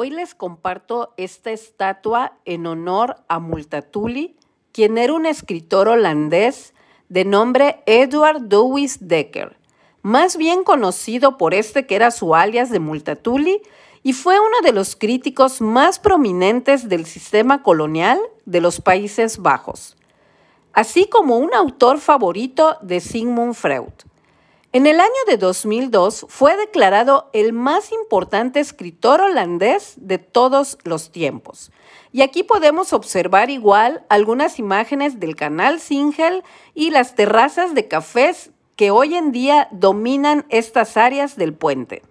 Hoy les comparto esta estatua en honor a Multatuli, quien era un escritor holandés de nombre Edward Dewis Decker, más bien conocido por este que era su alias de Multatuli, y fue uno de los críticos más prominentes del sistema colonial de los Países Bajos, así como un autor favorito de Sigmund Freud. En el año de 2002 fue declarado el más importante escritor holandés de todos los tiempos. Y aquí podemos observar igual algunas imágenes del canal Singel y las terrazas de cafés que hoy en día dominan estas áreas del puente.